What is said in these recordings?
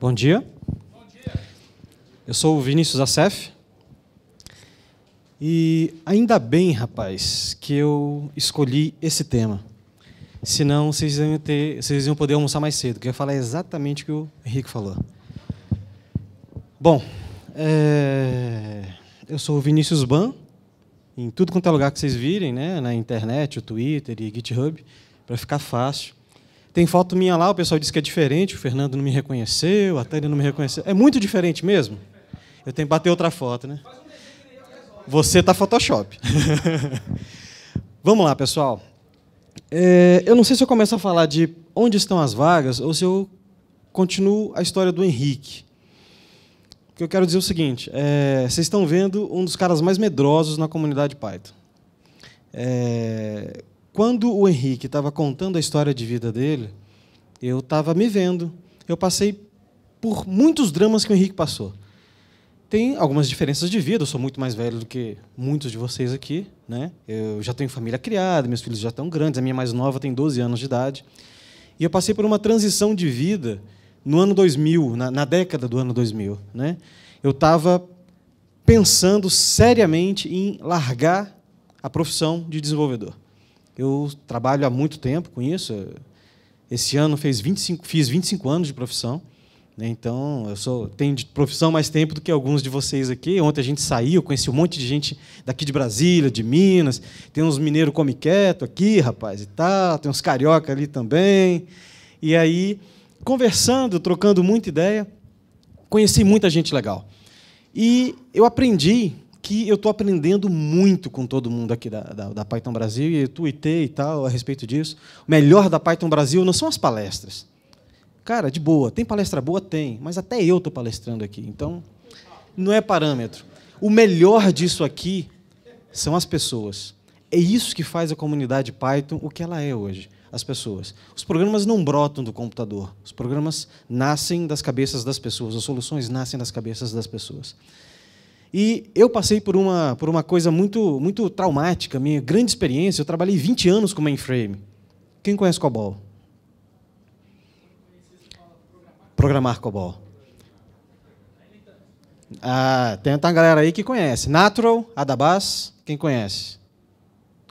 Bom dia. Bom dia. Eu sou o Vinícius Acef. E ainda bem, rapaz, que eu escolhi esse tema. Senão vocês iam, ter, vocês iam poder almoçar mais cedo, que eu ia falar exatamente o que o Henrique falou. Bom, é... eu sou o Vinícius Ban. Em tudo quanto é lugar que vocês virem, né, na internet, o Twitter e GitHub, para ficar fácil. Tem foto minha lá, o pessoal disse que é diferente, o Fernando não me reconheceu, a Tânia não me reconheceu. É muito diferente mesmo? Eu tenho que bater outra foto, né? Você tá Photoshop. Vamos lá, pessoal. É, eu não sei se eu começo a falar de onde estão as vagas ou se eu continuo a história do Henrique. O que eu quero dizer é o seguinte: é, vocês estão vendo um dos caras mais medrosos na comunidade Python. É, quando o Henrique estava contando a história de vida dele, eu estava me vendo. Eu passei por muitos dramas que o Henrique passou. Tem algumas diferenças de vida, eu sou muito mais velho do que muitos de vocês aqui. Né? Eu já tenho família criada, meus filhos já estão grandes, a minha mais nova tem 12 anos de idade. E eu passei por uma transição de vida no ano 2000, na, na década do ano 2000. Né? Eu estava pensando seriamente em largar a profissão de desenvolvedor. Eu trabalho há muito tempo com isso. Esse ano fez 25, fiz 25 anos de profissão. Né? Então, eu sou, tenho de profissão mais tempo do que alguns de vocês aqui. Ontem a gente saiu, conheci um monte de gente daqui de Brasília, de Minas. Tem uns mineiros come quieto aqui, rapaz, e tal. Tem uns carioca ali também. E aí, conversando, trocando muita ideia, conheci muita gente legal. E eu aprendi que eu estou aprendendo muito com todo mundo aqui da, da, da Python Brasil, e tuitei e tal a respeito disso. O melhor da Python Brasil não são as palestras. Cara, de boa. Tem palestra boa? Tem. Mas até eu estou palestrando aqui. Então, não é parâmetro. O melhor disso aqui são as pessoas. É isso que faz a comunidade Python o que ela é hoje as pessoas. Os programas não brotam do computador. Os programas nascem das cabeças das pessoas. As soluções nascem das cabeças das pessoas. E eu passei por uma, por uma coisa muito, muito traumática, minha grande experiência. Eu trabalhei 20 anos com mainframe. Quem conhece COBOL? Programar COBOL. Ah, tem uma galera aí que conhece. Natural, Adabas, quem conhece?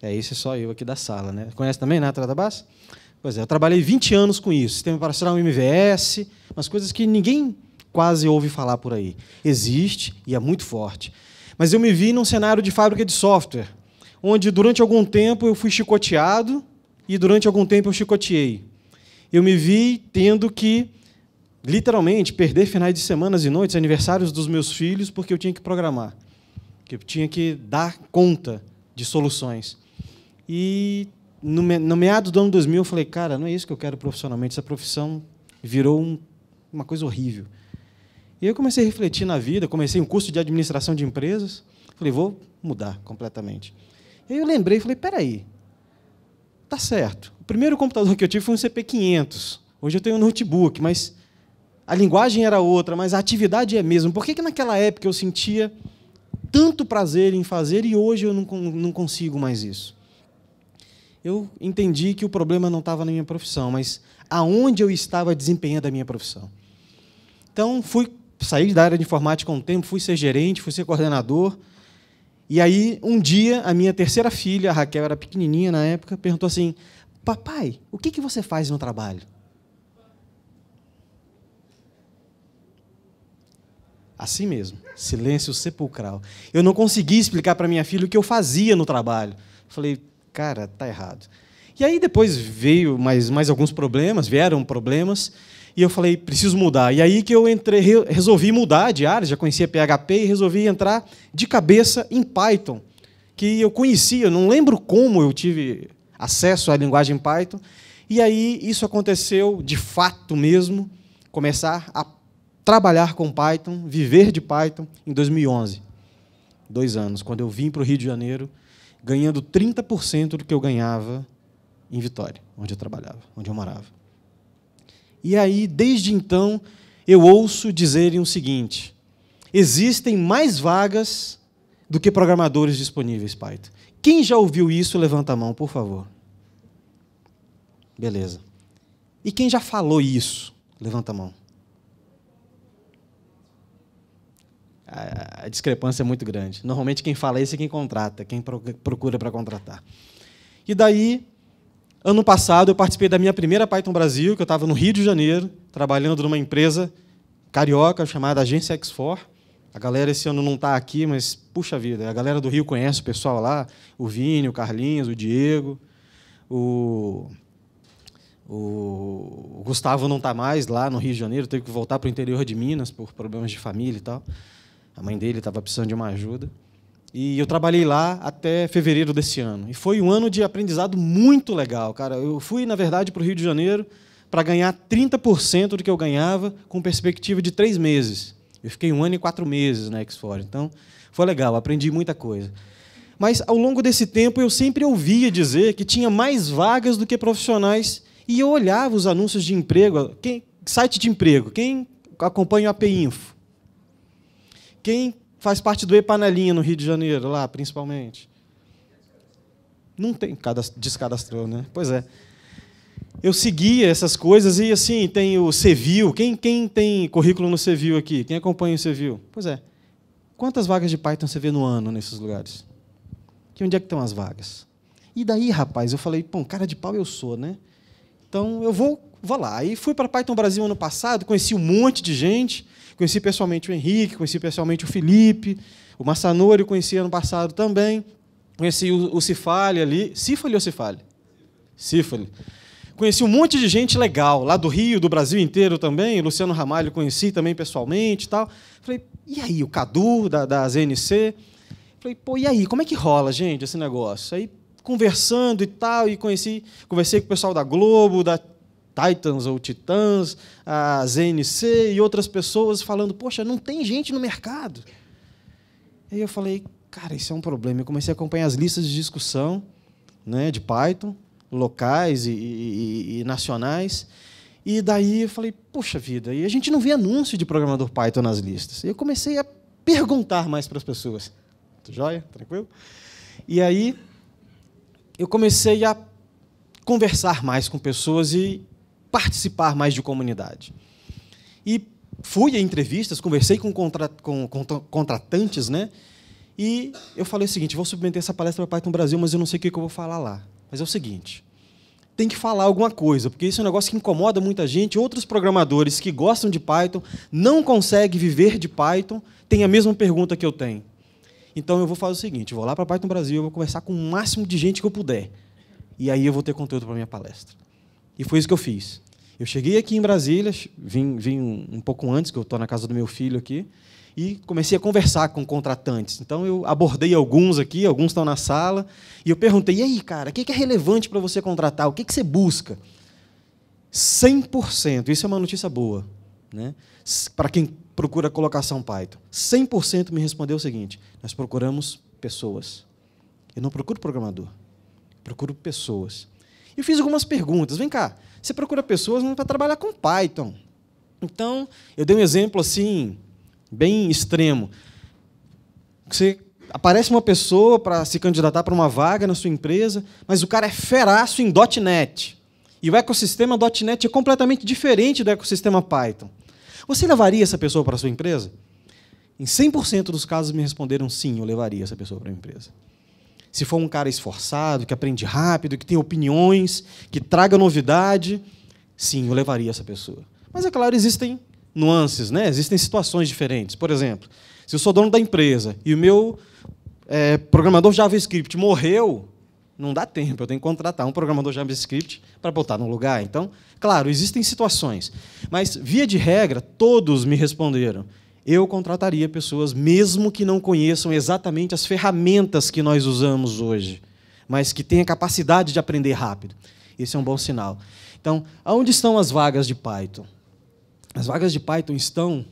É isso, é só eu aqui da sala, né? Conhece também Natural Adabas? Pois é, eu trabalhei 20 anos com isso. Sistema para um MVS, umas coisas que ninguém quase ouve falar por aí. Existe e é muito forte. Mas eu me vi num cenário de fábrica de software, onde durante algum tempo eu fui chicoteado e durante algum tempo eu chicoteei. Eu me vi tendo que, literalmente, perder finais de semanas e noites, aniversários dos meus filhos, porque eu tinha que programar, que eu tinha que dar conta de soluções. E no, no meado do ano 2000 eu falei, cara, não é isso que eu quero profissionalmente, essa profissão virou um, uma coisa horrível. E eu comecei a refletir na vida, comecei um curso de administração de empresas, falei, vou mudar completamente. E aí eu lembrei, falei, peraí, tá certo. O primeiro computador que eu tive foi um CP500. Hoje eu tenho um notebook, mas a linguagem era outra, mas a atividade é a mesma. Por que, que naquela época eu sentia tanto prazer em fazer e hoje eu não, não consigo mais isso? Eu entendi que o problema não estava na minha profissão, mas aonde eu estava desempenhando a minha profissão. Então, fui saí da área de informática um tempo, fui ser gerente, fui ser coordenador. E aí, um dia, a minha terceira filha, a Raquel era pequenininha na época, perguntou assim: Papai, o que, que você faz no trabalho? Assim mesmo, silêncio sepulcral. Eu não consegui explicar para minha filha o que eu fazia no trabalho. Falei, cara, tá errado. E aí depois veio mais, mais alguns problemas, vieram problemas, e eu falei, preciso mudar. E aí que eu entrei, resolvi mudar de área, já conhecia PHP e resolvi entrar de cabeça em Python, que eu conhecia, não lembro como eu tive acesso à linguagem Python. E aí isso aconteceu de fato mesmo, começar a trabalhar com Python, viver de Python em 2011. Dois anos, quando eu vim para o Rio de Janeiro, ganhando 30% do que eu ganhava em Vitória, onde eu trabalhava, onde eu morava. E aí, desde então, eu ouço dizerem o seguinte: existem mais vagas do que programadores disponíveis, Python. Quem já ouviu isso, levanta a mão, por favor. Beleza. E quem já falou isso, levanta a mão. A discrepância é muito grande. Normalmente quem fala isso é quem contrata, quem procura para contratar. E daí Ano passado, eu participei da minha primeira Python Brasil, que eu estava no Rio de Janeiro, trabalhando numa empresa carioca chamada Agência X4. A galera esse ano não está aqui, mas, puxa vida, a galera do Rio conhece o pessoal lá, o Vini, o Carlinhos, o Diego, o, o, o Gustavo não está mais lá no Rio de Janeiro, teve que voltar para o interior de Minas por problemas de família e tal. A mãe dele estava precisando de uma ajuda. E eu trabalhei lá até fevereiro desse ano. E foi um ano de aprendizado muito legal, cara. Eu fui, na verdade, para o Rio de Janeiro para ganhar 30% do que eu ganhava, com perspectiva de três meses. Eu fiquei um ano e quatro meses na Exfor. Então, foi legal, aprendi muita coisa. Mas, ao longo desse tempo, eu sempre ouvia dizer que tinha mais vagas do que profissionais. E eu olhava os anúncios de emprego, quem, site de emprego, quem acompanha o AP Info, quem faz parte do Epanelinha no Rio de Janeiro, lá principalmente. Não tem descadastrou, né? Pois é. Eu seguia essas coisas e assim, tem o Civil. Quem, quem tem currículo no Civil aqui? Quem acompanha o Civil? Pois é. Quantas vagas de Python você vê no ano nesses lugares? Que onde é que estão as vagas? E daí, rapaz, eu falei, pô, cara de pau eu sou, né? Então eu vou, vou lá. Aí fui para Python Brasil ano passado, conheci um monte de gente. Conheci pessoalmente o Henrique, conheci pessoalmente o Felipe, o Massanori conheci ano passado também. Conheci o, o Cifale ali. Cifale ou Cifale? Cifale. Conheci um monte de gente legal, lá do Rio, do Brasil inteiro também. Luciano Ramalho conheci também pessoalmente e tal. Falei, e aí, o Cadu, da, da ZNC? Falei, pô, e aí, como é que rola, gente, esse negócio? Aí conversando e tal, e conheci, conversei com o pessoal da Globo, da Titans ou Titãs, a ZNC e outras pessoas falando: Poxa, não tem gente no mercado. E aí eu falei: Cara, isso é um problema. Eu comecei a acompanhar as listas de discussão né, de Python, locais e, e, e nacionais. E daí eu falei: Poxa vida, e a gente não vê anúncio de programador Python nas listas. E eu comecei a perguntar mais para as pessoas. Tudo jóia? Tranquilo? E aí eu comecei a conversar mais com pessoas e participar mais de comunidade. E fui a entrevistas, conversei com, contra, com, com contratantes, né? E eu falei o seguinte: vou submeter essa palestra para Python Brasil, mas eu não sei o que eu vou falar lá. Mas é o seguinte: tem que falar alguma coisa, porque isso é um negócio que incomoda muita gente. Outros programadores que gostam de Python, não conseguem viver de Python, têm a mesma pergunta que eu tenho. Então eu vou fazer o seguinte: vou lá para Python Brasil, vou conversar com o máximo de gente que eu puder. E aí eu vou ter conteúdo para minha palestra. E foi isso que eu fiz. Eu cheguei aqui em Brasília, vim, vim um pouco antes, que eu estou na casa do meu filho aqui, e comecei a conversar com contratantes. Então eu abordei alguns aqui, alguns estão na sala, e eu perguntei: e aí, cara, o que é relevante para você contratar? O que, é que você busca? 100%, isso é uma notícia boa. Né? Para quem procura colocação Python, 100% me respondeu o seguinte: nós procuramos pessoas. Eu não procuro programador, procuro pessoas. E fiz algumas perguntas. Vem cá, você procura pessoas para trabalhar com Python. Então, eu dei um exemplo assim, bem extremo. Você aparece uma pessoa para se candidatar para uma vaga na sua empresa, mas o cara é feraço em .NET. E o ecossistema .NET é completamente diferente do ecossistema Python. Você levaria essa pessoa para a sua empresa? Em 100% dos casos me responderam sim, eu levaria essa pessoa para a empresa. Se for um cara esforçado, que aprende rápido, que tem opiniões, que traga novidade, sim, eu levaria essa pessoa. Mas é claro, existem nuances, né? existem situações diferentes. Por exemplo, se eu sou dono da empresa e o meu é, programador JavaScript morreu, não dá tempo, eu tenho que contratar um programador JavaScript para botar no lugar. Então, claro, existem situações. Mas, via de regra, todos me responderam. Eu contrataria pessoas, mesmo que não conheçam exatamente as ferramentas que nós usamos hoje, mas que tenham capacidade de aprender rápido. Esse é um bom sinal. Então, onde estão as vagas de Python? As vagas de Python estão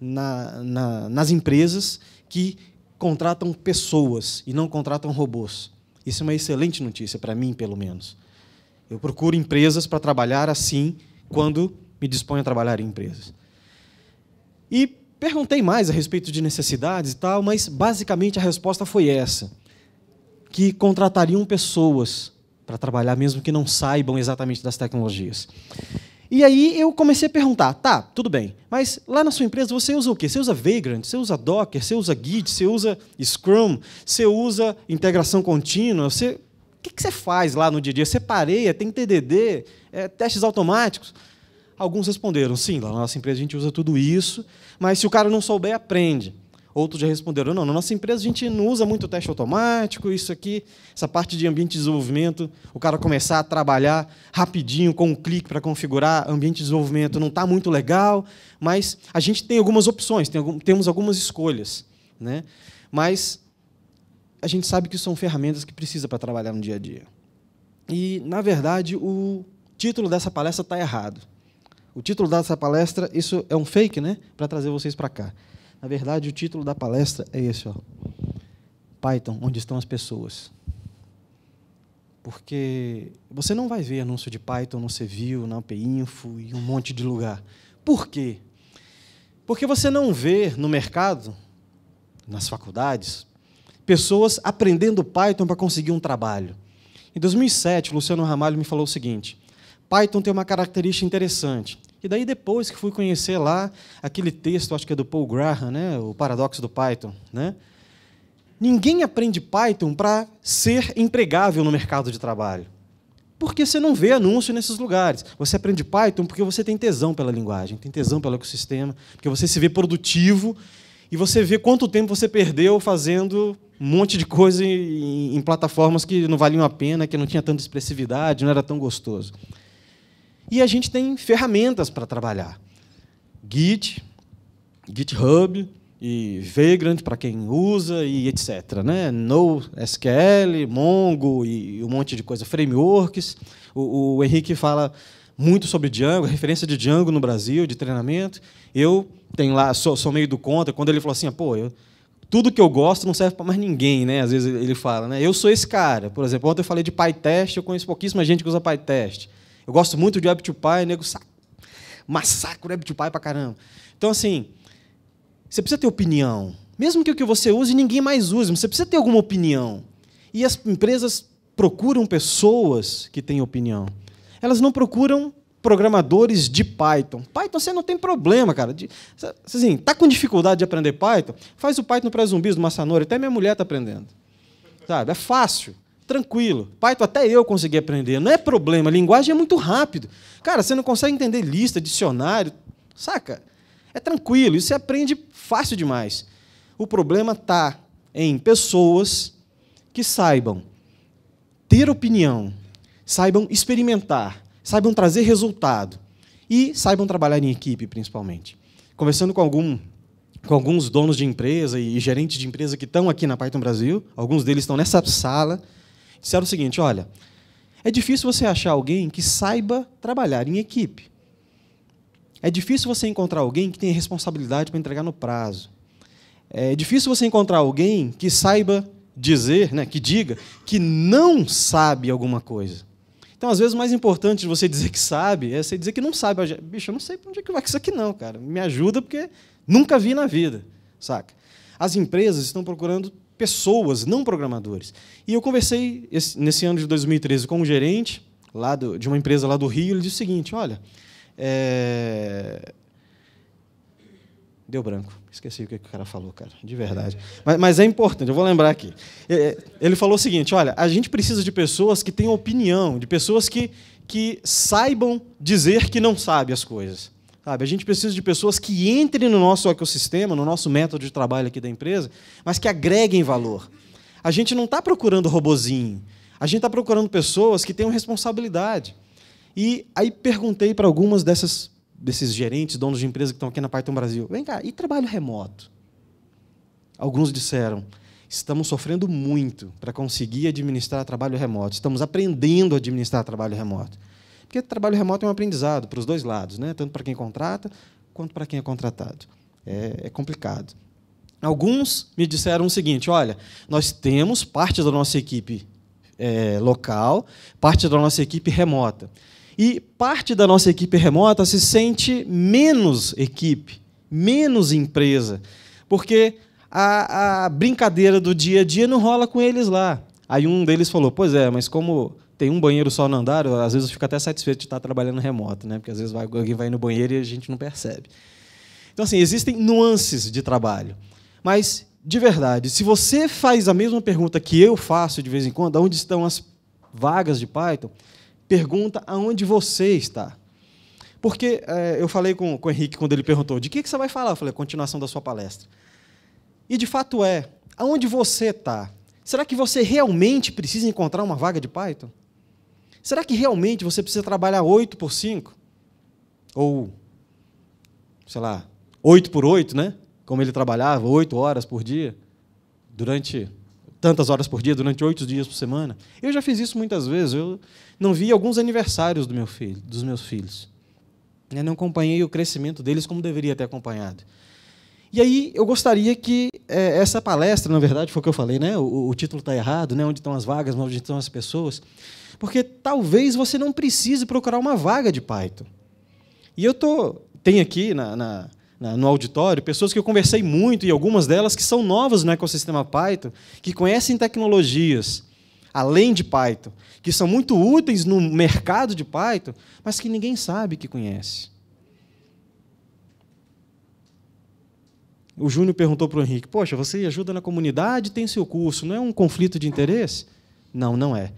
na, na, nas empresas que contratam pessoas e não contratam robôs. Isso é uma excelente notícia, para mim, pelo menos. Eu procuro empresas para trabalhar assim quando me disponho a trabalhar em empresas. E perguntei mais a respeito de necessidades e tal, mas basicamente a resposta foi essa: que contratariam pessoas para trabalhar, mesmo que não saibam exatamente das tecnologias. E aí eu comecei a perguntar, tá, tudo bem, mas lá na sua empresa você usa o quê? Você usa Vagrant, você usa Docker, você usa Git, você usa Scrum, você usa integração contínua, você... O que você faz lá no dia a dia? Você pareia, tem TDD, é, testes automáticos? Alguns responderam, sim, lá na nossa empresa a gente usa tudo isso, mas se o cara não souber, aprende. Outros já responderam: não, na nossa empresa a gente não usa muito teste automático, isso aqui, essa parte de ambiente de desenvolvimento, o cara começar a trabalhar rapidinho com um clique para configurar ambiente de desenvolvimento não está muito legal, mas a gente tem algumas opções, tem algum, temos algumas escolhas. Né? Mas a gente sabe que são ferramentas que precisa para trabalhar no dia a dia. E, na verdade, o título dessa palestra está errado. O título dessa palestra, isso é um fake, né? Para trazer vocês para cá. Na verdade, o título da palestra é esse, ó. Python, onde estão as pessoas? Porque você não vai ver anúncio de Python no Civil, na Pinfo e um monte de lugar. Por quê? Porque você não vê no mercado, nas faculdades, pessoas aprendendo Python para conseguir um trabalho. Em 2007, Luciano Ramalho me falou o seguinte: Python tem uma característica interessante. E daí, depois que fui conhecer lá aquele texto, acho que é do Paul Graham, né? o Paradoxo do Python. Né? Ninguém aprende Python para ser empregável no mercado de trabalho. Porque você não vê anúncio nesses lugares. Você aprende Python porque você tem tesão pela linguagem, tem tesão pelo ecossistema, porque você se vê produtivo e você vê quanto tempo você perdeu fazendo um monte de coisa em, plataformas que não valiam a pena, que não tinha tanta expressividade, não era tão gostoso. E a gente tem ferramentas para trabalhar. Git, GitHub, e Vagrant para quem usa e etc. Né? NoSQL, Mongo e um monte de coisa, frameworks. O, o, Henrique fala muito sobre Django, referência de Django no Brasil, de treinamento. Eu tenho lá, sou, sou meio do contra, quando ele falou assim, pô, eu, tudo que eu gosto não serve para mais ninguém, né? Às vezes ele fala, né? Eu sou esse cara. Por exemplo, ontem eu falei de PyTest, eu conheço pouquíssima gente que usa PyTest. Eu gosto muito de Web to Pie, nego saco. Massacro Web to Pie pra caramba. Então, assim, você precisa ter opinião. Mesmo que o que você use ninguém mais use, você precisa ter alguma opinião. E as empresas procuram pessoas que têm opinião. Elas não procuram programadores de Python. Python você não tem problema, cara. De, assim, tá com dificuldade de aprender Python? Faz o Python para zumbis do Massanori. Até minha mulher está aprendendo. Sabe? É fácil. Tranquilo. Python até eu consegui aprender. Não é problema, a linguagem é muito rápido. Cara, você não consegue entender lista, dicionário, saca? É tranquilo, isso você aprende fácil demais. O problema está em pessoas que saibam ter opinião, saibam experimentar, saibam trazer resultado e saibam trabalhar em equipe, principalmente. Conversando com, algum, com alguns donos de empresa e gerentes de empresa que estão aqui na Python Brasil, alguns deles estão nessa sala, disseram o seguinte: olha, é difícil você achar alguém que saiba trabalhar em equipe. É difícil você encontrar alguém que tenha responsabilidade para entregar no prazo. É difícil você encontrar alguém que saiba dizer, né, que diga que não sabe alguma coisa. Então, às vezes, o mais importante de você dizer que sabe é você dizer que não sabe. Bicho, eu não sei para onde é que vai isso aqui, não, cara. Me ajuda, porque nunca vi na vida, saca? As empresas estão procurando pessoas, não programadores. E eu conversei esse, nesse ano de 2013 com um gerente lá do, de uma empresa lá do Rio. Ele disse o seguinte: olha, é... deu branco. Esqueci o que o cara falou, cara, de verdade. Mas, mas é importante, eu vou lembrar aqui. É, é, ele falou o seguinte: olha, a gente precisa de pessoas que tenham opinião, de pessoas que, que saibam dizer que não sabem as coisas. Sabe? A gente precisa de pessoas que entrem no nosso ecossistema, no nosso método de trabalho aqui da empresa, mas que agreguem valor. A gente não está procurando robozinho. A gente está procurando pessoas que tenham responsabilidade. E aí perguntei para algumas dessas, desses gerentes, donos de empresa que estão aqui na Python Brasil: vem cá, e trabalho remoto? Alguns disseram: estamos sofrendo muito para conseguir administrar trabalho remoto, estamos aprendendo a administrar trabalho remoto. Porque trabalho remoto é um aprendizado para os dois lados, né? tanto para quem contrata quanto para quem é contratado. É, é complicado. Alguns me disseram o seguinte: olha, nós temos parte da nossa equipe é, local, parte da nossa equipe remota. E parte da nossa equipe remota se sente menos equipe, menos empresa, porque a, a brincadeira do dia a dia não rola com eles lá. Aí um deles falou: Pois é, mas como tem um banheiro só no andar, às vezes eu fico até satisfeito de estar trabalhando remoto, né? porque às vezes vai, alguém vai no banheiro e a gente não percebe. Então, assim, existem nuances de trabalho. Mas, de verdade, se você faz a mesma pergunta que eu faço de vez em quando, onde estão as vagas de Python, pergunta aonde você está. Porque é, eu falei com, com o Henrique quando ele perguntou de que, que você vai falar. Eu falei, continuação da sua palestra. E de fato é, aonde você está? Será que você realmente precisa encontrar uma vaga de Python? Será que realmente você precisa trabalhar 8 por 5? Ou, sei lá, 8 por 8, né? Como ele trabalhava, 8 horas por dia, durante tantas horas por dia, durante oito dias por semana. Eu já fiz isso muitas vezes. Eu não vi alguns aniversários do meu filho, dos meus filhos. Eu não acompanhei o crescimento deles como deveria ter acompanhado. E aí eu gostaria que é, essa palestra, na verdade, foi o que eu falei, né? O, o título está errado, né? Onde estão as vagas, onde estão as pessoas porque talvez você não precise procurar uma vaga de Python. E eu tô, tem aqui na, na, na, no auditório pessoas que eu conversei muito, e algumas delas que são novas no ecossistema Python, que conhecem tecnologias além de Python, que são muito úteis no mercado de Python, mas que ninguém sabe que conhece. O Júnior perguntou para o Henrique: Poxa, você ajuda na comunidade, tem seu curso, não é um conflito de interesse? Não, não é.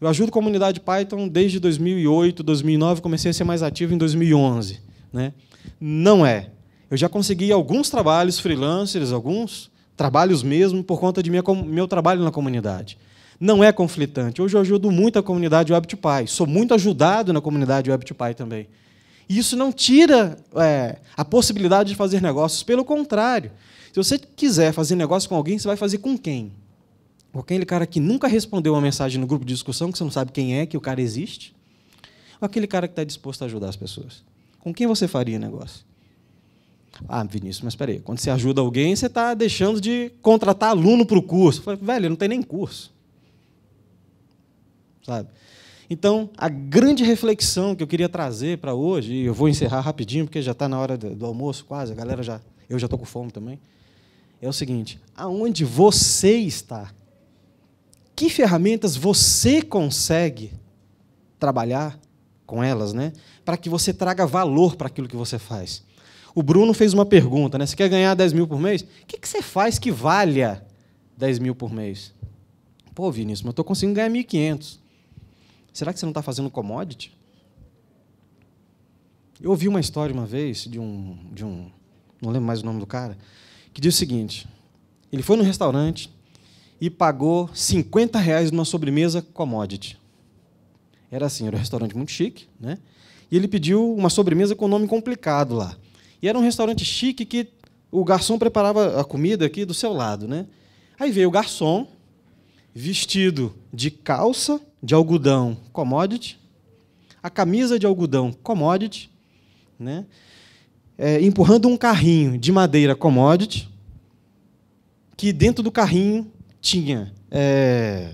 Eu ajudo a comunidade Python desde 2008, 2009, comecei a ser mais ativo em 2011. Né? Não é. Eu já consegui alguns trabalhos freelancers, alguns trabalhos mesmo, por conta de minha, meu trabalho na comunidade. Não é conflitante. Hoje eu ajudo muito a comunidade web 2 py Sou muito ajudado na comunidade web 2 py também. E isso não tira é, a possibilidade de fazer negócios. Pelo contrário, se você quiser fazer negócio com alguém, você vai fazer com quem? aquele cara que nunca respondeu uma mensagem no grupo de discussão, que você não sabe quem é, que o cara existe, ou aquele cara que está disposto a ajudar as pessoas? Com quem você faria negócio? Ah, Vinícius, mas espera aí, quando você ajuda alguém, você está deixando de contratar aluno para o curso. Falei, velho, não tem nem curso. Sabe? Então, a grande reflexão que eu queria trazer para hoje, e eu vou encerrar rapidinho, porque já está na hora do almoço quase, a galera já, eu já estou com fome também, é o seguinte, aonde você está? que ferramentas você consegue trabalhar com elas, né? Para que você traga valor para aquilo que você faz. O Bruno fez uma pergunta, né? Você quer ganhar 10 mil por mês? O que, você faz que valha 10 mil por mês? Pô, Vinícius, mas eu estou conseguindo ganhar 1.500. Será que você não está fazendo commodity? Eu ouvi uma história uma vez de um, de um. Não lembro mais o nome do cara, que diz o seguinte: ele foi no restaurante, e pagou 50 reais numa sobremesa commodity. Era assim, era um restaurante muito chique, né? E ele pediu uma sobremesa com nome complicado lá. E era um restaurante chique que o garçom preparava a comida aqui do seu lado, né? Aí veio o garçom, vestido de calça de algodão commodity, a camisa de algodão commodity, né? É, empurrando um carrinho de madeira commodity, que dentro do carrinho tinha é,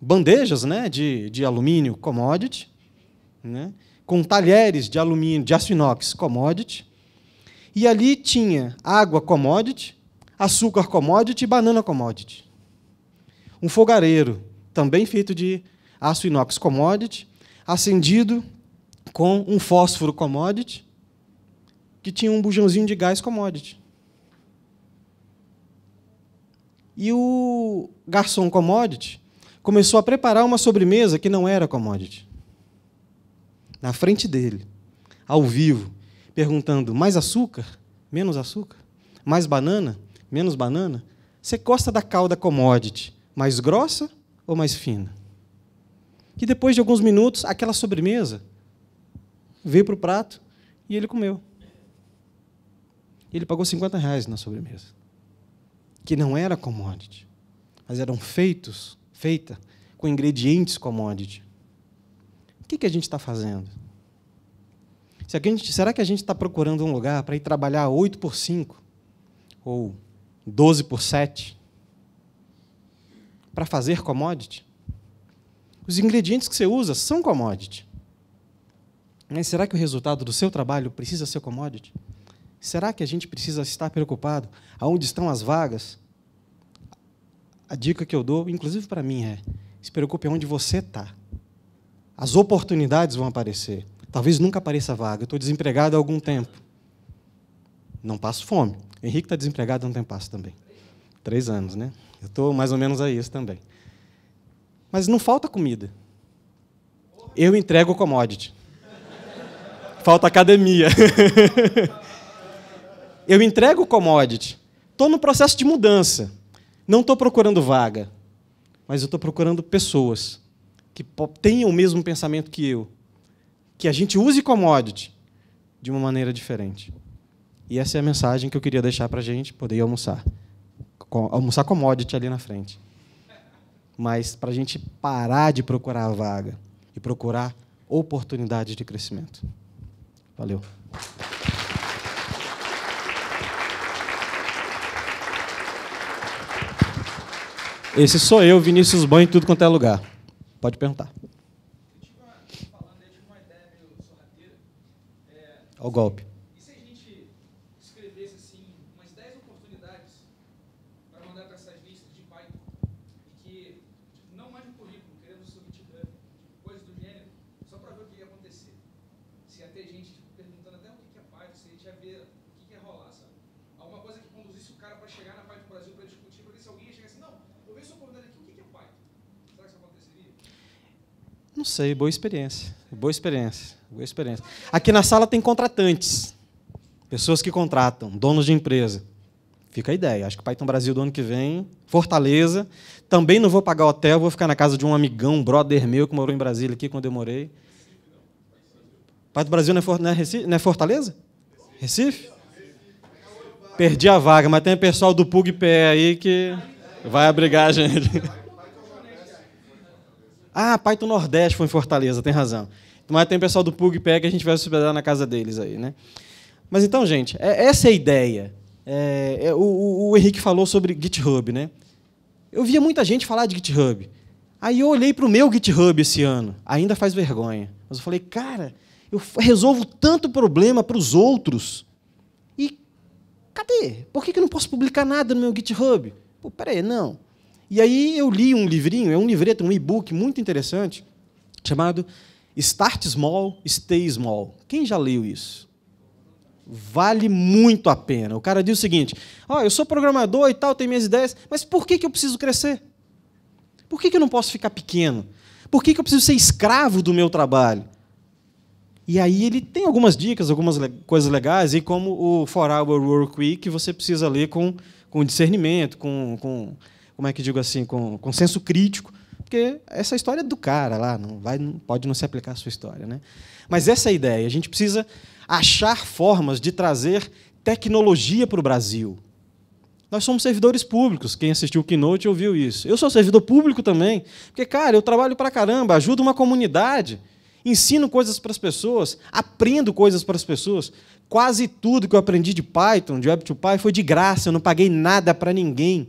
bandejas né, de, de alumínio commodity, né, com talheres de alumínio, de aço inox commodity, e ali tinha água commodity, açúcar commodity e banana commodity. Um fogareiro, também feito de aço inox commodity, acendido com um fósforo commodity, que tinha um bujãozinho de gás commodity. E o garçom commodity começou a preparar uma sobremesa que não era commodity. Na frente dele, ao vivo, perguntando: mais açúcar? Menos açúcar? Mais banana? Menos banana? Você gosta da calda commodity mais grossa ou mais fina? E depois de alguns minutos, aquela sobremesa veio para o prato e ele comeu. Ele pagou 50 reais na sobremesa que não era commodity, mas eram feitos, feita com ingredientes commodity. O que, que a gente está fazendo? Se gente, será que a gente está procurando um lugar para ir trabalhar 8 por 5 ou 12 por 7 para fazer commodity? Os ingredientes que você usa são commodity. Mas será que o resultado do seu trabalho precisa ser commodity? Será que a gente precisa estar preocupado aonde estão as vagas? A dica que eu dou, inclusive para mim, é: se preocupe onde você está. As oportunidades vão aparecer. Talvez nunca apareça vaga. Eu estou desempregado há algum tempo. Não passo fome. O Henrique está desempregado há um tempo passo também. Três anos, né? Eu estou mais ou menos a isso também. Mas não falta comida. Eu entrego o commodity. Falta academia. eu entrego o commodity, estou no processo de mudança, não estou procurando vaga, mas eu estou procurando pessoas que tenham o mesmo pensamento que eu, que a gente use commodity de uma maneira diferente. E essa é a mensagem que eu queria deixar para a gente poder almoçar. Almoçar commodity ali na frente. Mas para a gente parar de procurar a vaga e procurar oportunidades de crescimento. Valeu. Esse sou eu, Vinícius Banho, tudo quanto é lugar. Pode perguntar. O golpe. Não sei, boa experiência. Boa experiência. Boa experiência. Aqui na sala tem contratantes. Pessoas que contratam, donos de empresa. Fica a ideia. Acho que Python Brasil do ano que vem, Fortaleza. Também não vou pagar hotel, vou ficar na casa de um amigão, um brother meu que morou em Brasília aqui quando eu morei. Python Brasil não é, For não é, Recife, não é Fortaleza? Recife? Perdi a vaga, mas tem o pessoal do PugPé aí que vai abrigar a gente. Ah, pai Nordeste foi em Fortaleza, tem razão. Mas tem o pessoal do Pug Pé que a gente vai hospedar na casa deles aí, né? Mas então, gente, é, essa é a ideia. É, é, o, o Henrique falou sobre GitHub, né? Eu via muita gente falar de GitHub. Aí eu olhei para o meu GitHub esse ano, ainda faz vergonha. Mas eu falei, cara, eu resolvo tanto problema para os outros. E cadê? Por que, que eu não posso publicar nada no meu GitHub? Pô, peraí, não. E aí eu li um livrinho, é um livreto, um e-book muito interessante, chamado Start Small, Stay Small. Quem já leu isso? Vale muito a pena. O cara diz o seguinte: oh, eu sou programador e tal, tenho minhas ideias, mas por que, eu preciso crescer? Por que, eu não posso ficar pequeno? Por que, eu preciso ser escravo do meu trabalho? E aí ele tem algumas dicas, algumas le coisas legais, e como o 4 Hour Work Week, você precisa ler com, com discernimento, com, com como é que digo assim, com, com senso crítico, porque essa história é do cara lá, não vai, não, pode não se aplicar à sua história. Né? Mas essa é a ideia. A gente precisa achar formas de trazer tecnologia para o Brasil. Nós somos servidores públicos. Quem assistiu o Keynote ouviu isso. Eu sou servidor público também. Porque, cara, eu trabalho para caramba, ajudo uma comunidade, ensino coisas para as pessoas, aprendo coisas para as pessoas. Quase tudo que eu aprendi de Python, de Web2Py, foi de graça. Eu não paguei nada para ninguém.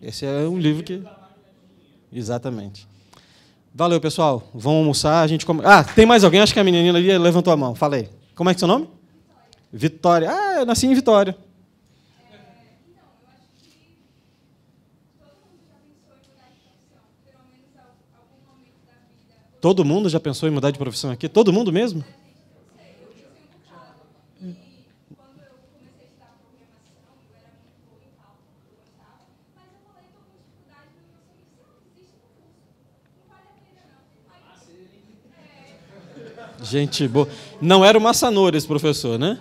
Esse é um livro que. Exatamente. Valeu, pessoal. Vão almoçar, a gente come... Ah, tem mais alguém? Acho que a menina ali levantou a mão. Falei. Como é que é seu nome? Vitória. Vitória. Ah, eu nasci em Vitória. Todo mundo já pensou em mudar de profissão aqui? Todo mundo mesmo? Gente boa. Não era o Massanor esse professor, né?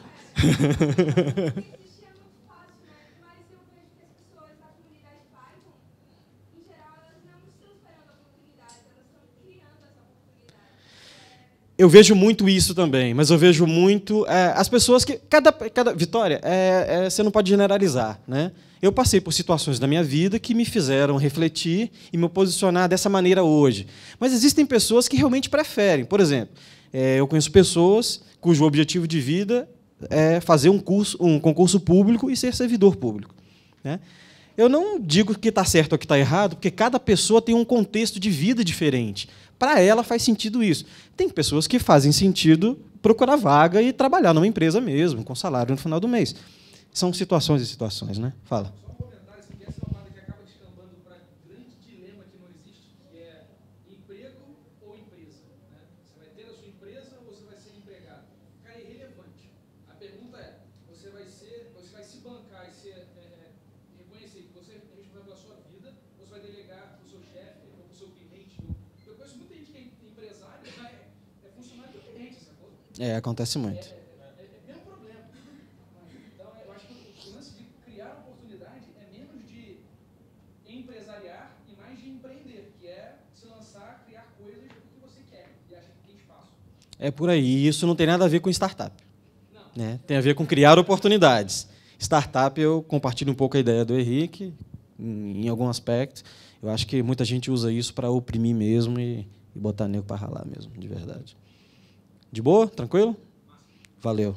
eu vejo muito isso também, mas eu vejo muito é, as pessoas que cada, cada Vitória, é, é, você não pode generalizar, né? Eu passei por situações da minha vida que me fizeram refletir e me posicionar dessa maneira hoje, mas existem pessoas que realmente preferem, por exemplo, é, eu conheço pessoas cujo objetivo de vida é fazer um, curso, um concurso público e ser servidor público. Né? Eu não digo que está certo ou que está errado, porque cada pessoa tem um contexto de vida diferente. Para ela faz sentido isso. Tem pessoas que fazem sentido procurar vaga e trabalhar numa empresa mesmo, com salário no final do mês. São situações e situações, né? Fala. É, acontece muito. É por aí. E isso não tem nada a ver com startup. Né? Tem a ver com criar oportunidades. Startup, eu compartilho um pouco a ideia do Henrique, em, em algum aspecto. Eu acho que muita gente usa isso para oprimir mesmo e, e botar nego para ralar mesmo, de verdade. De boa? Tranquilo? Valeu.